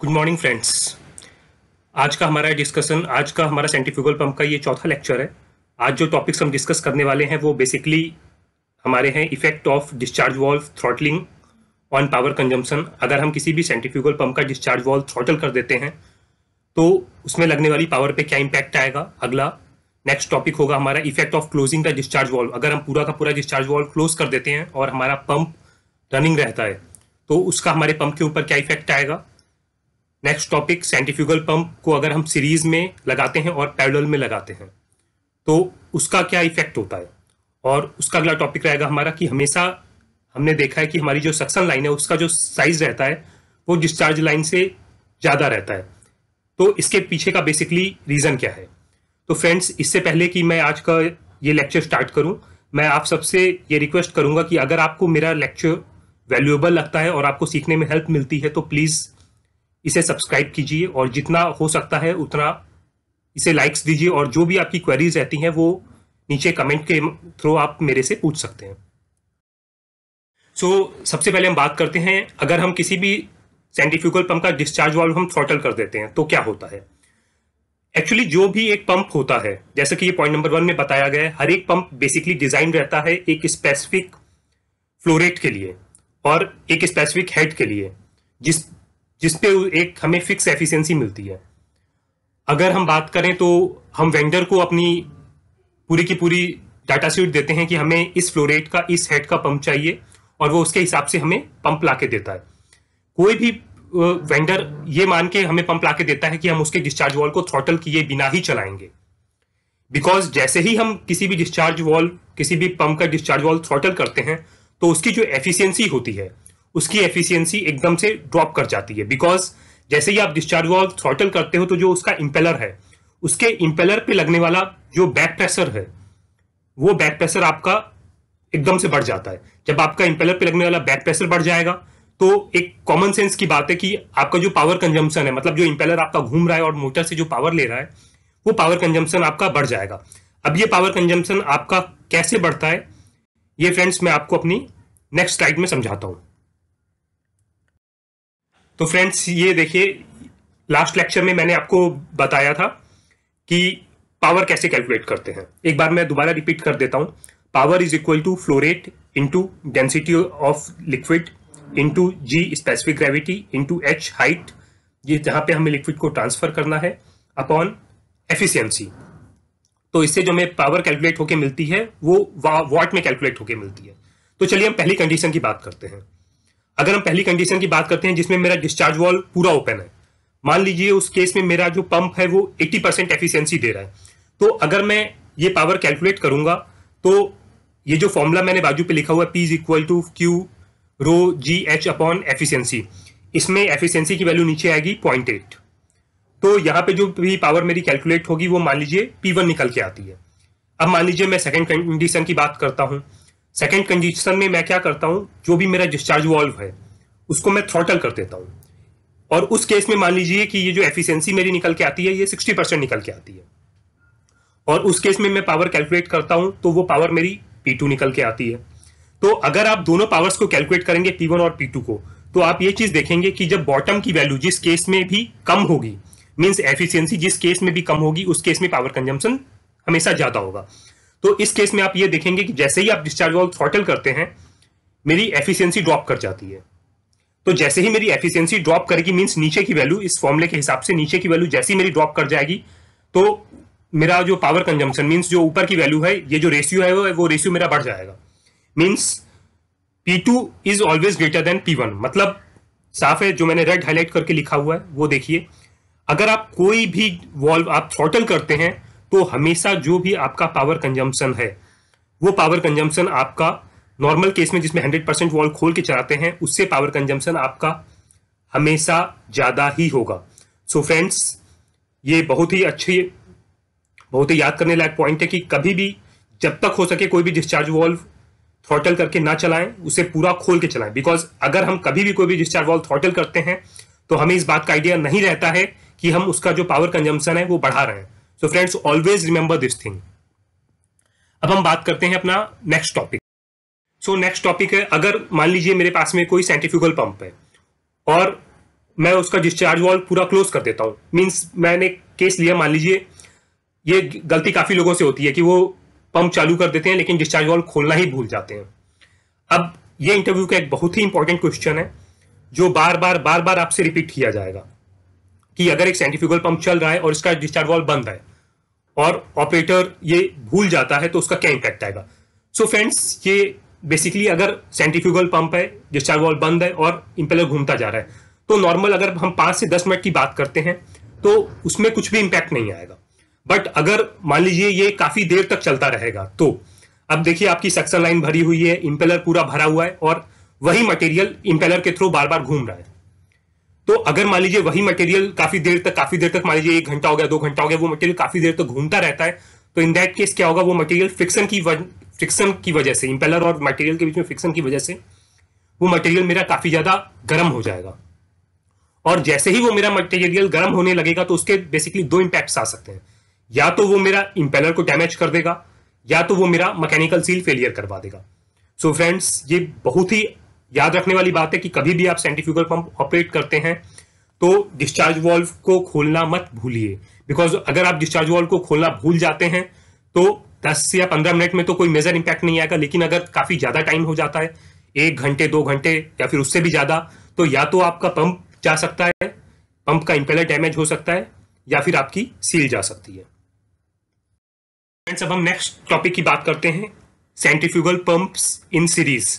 good morning friends आज का हमारा डिस्कशन आज का हमारा सेंट्रीफ्यूगल पंप का ये चौथा लेक्चर है आज जो टॉपिक्स हम डिस्कस करने वाले हैं वो बेसिकली हमारे हैं effect of discharge valve throttling on power consumption अगर हम किसी भी सेंट्रीफ्यूगल पंप का डिस्चार्ज वॉल्व थ्रॉटल कर देते हैं तो उसमें लगने वाली पावर पे क्या इम्पैक्ट आएगा अगला नेक्स्ट टॉपिक होगा हमारा effect of closing the discharge valve अगर हम पूरा का पूरा डिस्चार्ज वॉल्व क्लोज कर देते हैं और हमारा पंप रनिंग रहता है तो उसका हमारे पंप के ऊपर क्या इफेक्ट आएगा नेक्स्ट टॉपिक सेंटिफ्यूगल पंप को अगर हम सीरीज में लगाते हैं और पैरल में लगाते हैं तो उसका क्या इफेक्ट होता है और उसका अगला टॉपिक रहेगा हमारा कि हमेशा हमने देखा है कि हमारी जो सक्सन लाइन है उसका जो साइज रहता है वो डिस्चार्ज लाइन से ज़्यादा रहता है तो इसके पीछे का बेसिकली रीज़न क्या है तो फ्रेंड्स इससे पहले कि मैं आज का ये लेक्चर स्टार्ट करूं मैं आप सबसे ये रिक्वेस्ट करूंगा कि अगर आपको मेरा लेक्चर वैल्यूएबल लगता है और आपको सीखने में हेल्प मिलती है तो प्लीज़ इसे सब्सक्राइब कीजिए और जितना हो सकता है उतना इसे लाइक्स दीजिए और जो भी आपकी क्वेरीज रहती हैं वो नीचे कमेंट के थ्रू आप मेरे से पूछ सकते हैं सो so, सबसे पहले हम बात करते हैं अगर हम किसी भी सेंटिफ्यूगल पंप का डिस्चार्ज वाल्व हम थ्रॉटल कर देते हैं तो क्या होता है एक्चुअली जो भी एक पंप होता है जैसे कि ये पॉइंट नंबर वन में बताया गया है हर एक पंप बेसिकली डिजाइन रहता है एक स्पेसिफिक फ्लोरेट के लिए और एक स्पेसिफिक हेड के लिए जिस जिसपे एक हमें फिक्स एफिशिएंसी मिलती है अगर हम बात करें तो हम वेंडर को अपनी पूरी की पूरी डाटा सीट देते हैं कि हमें इस फ्लोरेट का इस हेड का पंप चाहिए और वो उसके हिसाब से हमें पंप ला के देता है कोई भी वेंडर ये मान के हमें पंप ला के देता है कि हम उसके डिस्चार्ज वॉल को थ्रॉटल किए बिना ही चलाएंगे बिकॉज जैसे ही हम किसी भी डिस्चार्ज वॉल किसी भी पंप का डिस्चार्ज वॉल थ्रॉटल करते हैं तो उसकी जो एफिशिएंसी होती है उसकी एफिशियंसी एकदम से ड्रॉप कर जाती है बिकॉज जैसे ही आप डिस्चार्ज वॉल थ्रॉटल करते हो तो जो उसका इम्पेलर है उसके इम्पेलर पे लगने वाला जो बैक प्रेशर है वो बैक प्रेशर आपका एकदम से बढ़ जाता है जब आपका इम्पेलर पे लगने वाला बैक प्रेशर बढ़ जाएगा तो एक कॉमन सेंस की बात है कि आपका जो पावर कंजम्पशन है मतलब जो इम्पेलर आपका घूम रहा है और मोटर से जो पावर ले रहा है वो पावर कंजम्पशन आपका बढ़ जाएगा अब ये पावर कंजम्पशन आपका कैसे बढ़ता है ये फ्रेंड्स मैं आपको अपनी नेक्स्ट स्लाइड में समझाता हूँ तो फ्रेंड्स ये देखिए लास्ट लेक्चर में मैंने आपको बताया था कि पावर कैसे कैलकुलेट करते हैं एक बार मैं दोबारा रिपीट कर देता हूँ power is equal to flow rate into density of liquid into G specific gravity into H height ये जहाँ पे हमें लिक्विड को ट्रांसफर करना है अपॉन एफिशिएंसी तो इससे जो हमें पावर कैलकुलेट होके मिलती है वो वाट में कैलकुलेट होके मिलती है तो चलिए हम पहली कंडीशन की बात करते हैं अगर हम पहली कंडीशन की बात करते हैं जिसमें मेरा डिस्चार्ज वॉल पूरा ओपन है मान लीजिए उस केस में मेरा जो पंप है वो 80 परसेंट एफिशियंसी दे रहा है तो अगर मैं ये पावर कैलकुलेट करूंगा तो ये जो फॉर्मूला मैंने बाजू पे लिखा हुआ है P is equal to Q rho G H upon efficiency इसमें एफिशियंसी की वैल्यू नीचे आएगी पॉइंट एट तो यहाँ पे जो भी पावर मेरी कैलकुलेट होगी वो मान लीजिए पी वन निकल के आती है अब मान लीजिए मैं सेकेंड कंडीशन की बात करता हूँ सेकेंड कंडीशन में मैं क्या करता हूँ जो भी मेरा डिस्चार्ज वॉल्व है उसको मैं थ्रॉटल कर देता हूँ और उस केस में मान लीजिए कि ये जो एफिशिएंसी मेरी निकल के आती है ये सिक्सटी परसेंट निकल के आती है और उस केस में मैं पावर कैलकुलेट करता हूँ तो वो पावर मेरी पी टू निकल के आती है तो अगर आप दोनों पावर्स को कैलकुलेट करेंगे पी वन और पी टू को तो आप ये चीज देखेंगे कि जब बॉटम की वैल्यू जिस केस में भी कम होगी मीन्स एफिशियंसी जिस केस में भी कम होगी उस केस में पावर कंजम्पशन हमेशा ज्यादा होगा तो इस केस में आप ये देखेंगे कि जैसे ही आप डिस्चार्ज वॉल थ्रॉटल करते हैं मेरी एफिशिएंसी ड्रॉप कर जाती है तो जैसे ही मेरी एफिशिएंसी ड्रॉप करेगी मींस नीचे की वैल्यू इस फॉर्मूले के हिसाब से नीचे की वैल्यू जैसे ही मेरी ड्रॉप कर जाएगी तो मेरा जो पावर कंजम्पशन मीन्स जो ऊपर की वैल्यू है ये जो रेशियो है वो, वो रेशियो मेरा बढ़ जाएगा means P two is always greater than one मतलब साफ है जो मैंने रेड हाईलाइट करके लिखा हुआ है वो देखिए अगर आप कोई भी वॉल्व आप थ्रॉटल करते हैं तो हमेशा जो भी आपका पावर कंजम्पशन है वो पावर कंजम्पशन आपका नॉर्मल केस में जिसमें हंड्रेड परसेंट वॉल खोल के चलाते हैं उससे पावर कंजम्पशन आपका हमेशा ज़्यादा ही होगा सो so फ्रेंड्स ये बहुत ही अच्छी बहुत ही याद करने लायक पॉइंट है कि कभी भी जब तक हो सके कोई भी डिस्चार्ज वॉल्व थ्रॉटल करके ना चलाएं उसे पूरा खोल के चलाएं बिकॉज अगर हम कभी भी कोई भी डिस्चार्ज वॉल्व थ्रॉटल करते हैं तो हमें इस बात का आइडिया नहीं रहता है कि हम उसका जो पावर कंजम्पशन है वो बढ़ा रहे हैं so friends always remember this thing अब हम बात करते हैं अपना next topic so next topic है अगर मान लीजिए मेरे पास में कोई साइंटिफिकल पंप है और मैं उसका डिस्चार्ज वॉल पूरा क्लोज कर देता हूँ मीन्स मैंने केस लिया मान लीजिए ये गलती काफ़ी लोगों से होती है कि वो पंप चालू कर देते हैं लेकिन डिस्चार्ज वॉल खोलना ही भूल जाते हैं अब ये इंटरव्यू का एक बहुत ही इंपॉर्टेंट क्वेश्चन है जो बार बार बार बार आपसे रिपीट किया जाएगा कि अगर एक साइंटिफिकल पंप चल रहा है और इसका डिस्चार्ज वॉल बंद है और ऑपरेटर ये भूल जाता है तो उसका क्या इम्पैक्ट आएगा सो so फ्रेंड्स ये बेसिकली अगर सेंट्रीफ्यूगल पंप है डिस्चार्ज वॉल बंद है और इम्पेलर घूमता जा रहा है तो नॉर्मल अगर हम पाँच से दस मिनट की बात करते हैं तो उसमें कुछ भी इम्पैक्ट नहीं आएगा बट अगर मान लीजिए ये काफ़ी देर तक चलता रहेगा तो अब देखिए आपकी सक्सर लाइन भरी हुई है इम्पेलर पूरा भरा हुआ है और वही मटेरियल इम्पेलर के थ्रू बार बार घूम रहा है तो अगर मान लीजिए वही मटेरियल काफी देर तक काफी देर तक मान लीजिए एक घंटा हो गया दो घंटा हो गया वो मटेरियल काफी देर तक तो घूमता रहता है तो इन दैट केस क्या होगा वो मटेरियल फ्रिक्शन की फ्रिक्शन की वजह से इंपेलर और मटेरियल के बीच में फ्रिक्शन की वजह से वो मटेरियल मेरा काफी ज्यादा गर्म हो जाएगा और जैसे ही वो मेरा मटेरियल गर्म होने लगेगा तो उसके बेसिकली दो इंपैक्ट आ सकते हैं या तो वो मेरा इम्पेलर को डैमेज कर देगा या तो वो मेरा मैकेनिकल सील फेलियर करवा देगा सो so फ्रेंड्स ये बहुत ही याद रखने वाली बात है कि कभी भी आप सेंटिफ्यूगल पंप ऑपरेट करते हैं तो डिस्चार्ज वॉल्व को खोलना मत भूलिए बिकॉज अगर आप डिस्चार्ज वॉल्व को खोलना भूल जाते हैं तो 10 या 15 मिनट में तो कोई मेजर इंपैक्ट नहीं आएगा लेकिन अगर काफ़ी ज़्यादा टाइम हो जाता है एक घंटे दो घंटे या फिर उससे भी ज़्यादा तो या तो आपका पंप जा सकता है पंप का इंपेलर डैमेज हो सकता है या फिर आपकी सील जा सकती है फ्रेंड्स अब हम नेक्स्ट टॉपिक की बात करते हैं सेंट्रीफ्यूगल पंप्स इन सीरीज़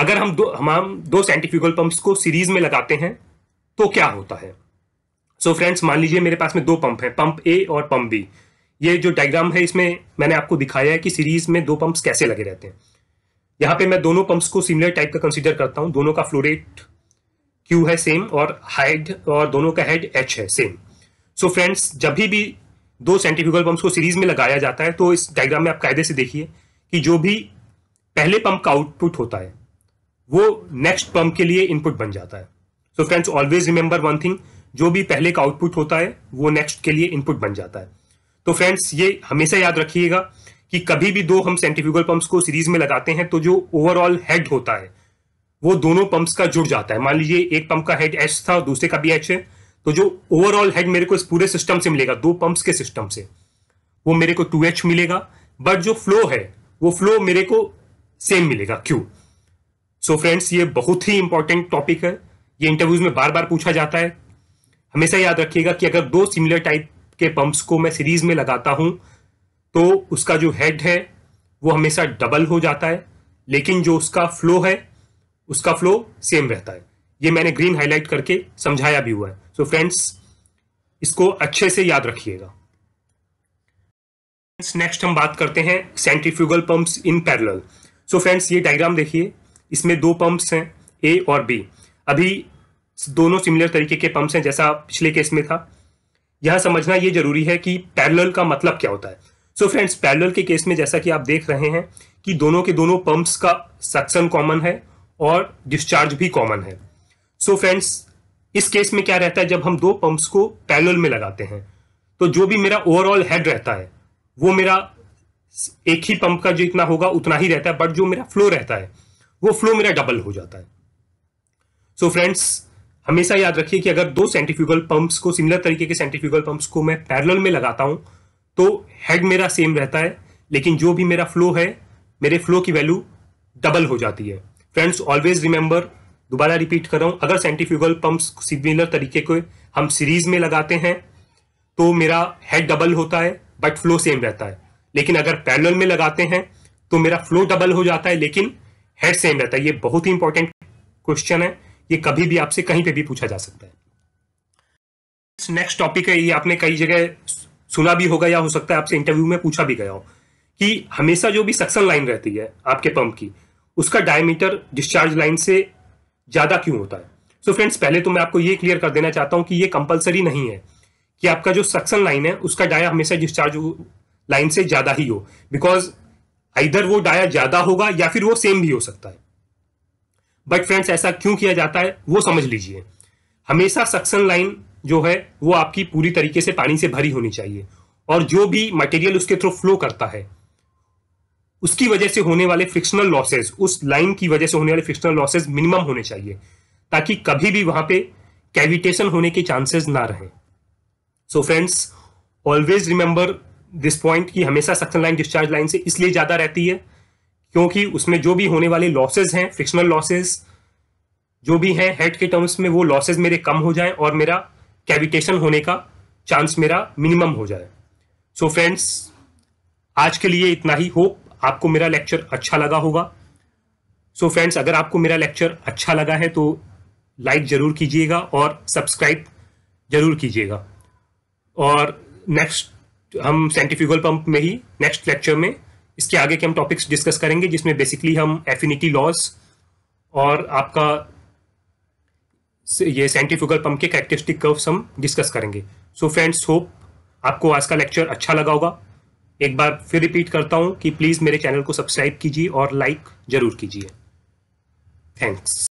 अगर हम दो हम, हम दो सेंट्रीफ्यूगल पंप्स को सीरीज में लगाते हैं तो क्या होता है सो फ्रेंड्स मान लीजिए मेरे पास में दो पंप हैं पंप ए और पंप बी ये जो डायग्राम है इसमें मैंने आपको दिखाया है कि सीरीज में दो पंप्स कैसे लगे रहते हैं यहाँ पे मैं दोनों पंप्स को सिमिलर टाइप का कंसिडर करता हूँ दोनों का फ्लोरेट क्यू है सेम और हाइड और दोनों का हेड एच है सेम सो फ्रेंड्स जब भी दो सेंट्रीफ्यूगल पंप्स को सीरीज में लगाया जाता है तो इस डायग्राम में आप कायदे से देखिए कि जो भी पहले पंप का आउटपुट होता है वो नेक्स्ट पंप के लिए इनपुट बन जाता है so friends always remember one thing जो भी पहले का आउटपुट होता है वो नेक्स्ट के लिए इनपुट बन जाता है तो फ्रेंड्स ये हमेशा याद रखिएगा कि कभी भी दो हम सेंट्रीफ्यूगल पंप्स को सीरीज में लगाते हैं तो जो ओवरऑल हेड होता है वो दोनों पंप्स का जुड़ जाता है मान लीजिए एक पंप का हेड एच था दूसरे का भी एच है तो जो ओवरऑल हेड मेरे को इस पूरे सिस्टम से मिलेगा दो पंप्स के सिस्टम से वो मेरे को टू एच मिलेगा बट जो फ्लो है वो फ्लो मेरे को सेम मिलेगा क्यू सो so फ्रेंड्स ये बहुत ही इंपॉर्टेंट टॉपिक है ये इंटरव्यूज में बार बार पूछा जाता है हमेशा याद रखिएगा कि अगर दो सिमिलर टाइप के पंप्स को मैं सीरीज में लगाता हूँ तो उसका जो हेड है वो हमेशा डबल हो जाता है लेकिन जो उसका फ्लो है उसका फ्लो सेम रहता है ये मैंने ग्रीन हाईलाइट करके समझाया भी हुआ है सो so फ्रेंड्स इसको अच्छे से याद रखिएगा नेक्स्ट हम बात करते हैं centrifugal pumps in parallel so friends ये डायग्राम देखिए इसमें दो पंप्स हैं ए और बी अभी दोनों सिमिलर तरीके के पंप्स हैं जैसा पिछले केस में था यह समझना ये जरूरी है कि पैरल का मतलब क्या होता है सो फ्रेंड्स पैरल के केस में जैसा कि आप देख रहे हैं कि दोनों के दोनों पंप्स का सक्सन कॉमन है और डिस्चार्ज भी कॉमन है सो so फ्रेंड्स इस केस में क्या रहता है जब हम दो पंप्स को पैरल में लगाते हैं तो जो भी मेरा ओवरऑल हेड रहता है वो मेरा एक ही पंप का जो इतना होगा उतना ही रहता है बट जो मेरा फ्लो रहता है वो फ्लो मेरा डबल हो जाता है सो so फ्रेंड्स हमेशा याद रखिए कि अगर दो सेंट्रीफ्यूगल पंप्स को सिमिलर तरीके के सेंट्रीफ्यूगल पंप्स को मैं पैरेलल में लगाता हूं तो हेड मेरा सेम रहता है लेकिन जो भी मेरा फ्लो है मेरे फ्लो की वैल्यू डबल हो जाती है फ्रेंड्स ऑलवेज रिमेंबर दोबारा रिपीट कर रहा हूं अगर सेंट्रीफ्यूगल पंप्स सिमिलर तरीके को हम सीरीज में लगाते हैं तो मेरा हेड डबल होता है बट फ्लो सेम रहता है लेकिन अगर पैरेलल में लगाते हैं तो मेरा फ्लो डबल हो जाता है लेकिन हेड सेम रहता है ये बहुत ही इंपॉर्टेंट क्वेश्चन है ये कभी भी आपसे कहीं पे भी पूछा जा सकता है नेक्स्ट टॉपिक है ये आपने कई जगह सुना भी होगा या हो सकता है आपसे इंटरव्यू में पूछा भी गया हो कि हमेशा जो भी सक्सन लाइन रहती है आपके पंप की उसका डायमीटर डिस्चार्ज लाइन से ज़्यादा क्यों होता है सो so फ्रेंड्स पहले तो मैं आपको ये क्लियर कर देना चाहता हूं कि ये कंपलसरी नहीं है कि आपका जो सक्सन लाइन है उसका डाया हमेशा डिस्चार्ज लाइन से ज़्यादा ही हो बिकॉज इधर वो डाया ज्यादा होगा या फिर वो सेम भी हो सकता है बट फ्रेंड्स ऐसा क्यों किया जाता है वो समझ लीजिए हमेशा सक्शन लाइन जो है वो आपकी पूरी तरीके से पानी से भरी होनी चाहिए और जो भी मटेरियल उसके थ्रू फ्लो करता है उसकी वजह से होने वाले फ्रिक्शनल लॉसेज उस लाइन की वजह से होने वाले फ्रिक्शनल लॉसेज मिनिमम होने चाहिए ताकि कभी भी वहां पे कैविटेशन होने के चांसेस ना रहे so friends always remember this point की हमेशा सक्शन लाइन डिस्चार्ज लाइन से इसलिए ज़्यादा रहती है क्योंकि उसमें जो भी होने वाले लॉसेज हैं फ्रिक्शनल लॉसेज जो भी हैं हेड के टर्म्स में वो लॉसेज मेरे कम हो जाएं और मेरा कैविटेशन होने का चांस मेरा मिनिमम हो जाए सो so फ्रेंड्स आज के लिए इतना ही होप आपको मेरा लेक्चर अच्छा लगा होगा सो so फ्रेंड्स अगर आपको मेरा लेक्चर अच्छा लगा है तो लाइक ज़रूर कीजिएगा और सब्सक्राइब ज़रूर कीजिएगा और नेक्स्ट हम सेंट्रीफ्यूगल पंप में ही नेक्स्ट लेक्चर में इसके आगे के हम टॉपिक्स डिस्कस करेंगे जिसमें बेसिकली हम एफिनिटी लॉस और आपका ये सेंट्रीफ्यूगल पंप के कैरेक्टरिस्टिक कर्व्स हम डिस्कस करेंगे सो फ्रेंड्स होप आपको आज का लेक्चर अच्छा लगा होगा एक बार फिर रिपीट करता हूँ कि प्लीज़ मेरे चैनल को सब्सक्राइब कीजिए और लाइक ज़रूर कीजिए थैंक्स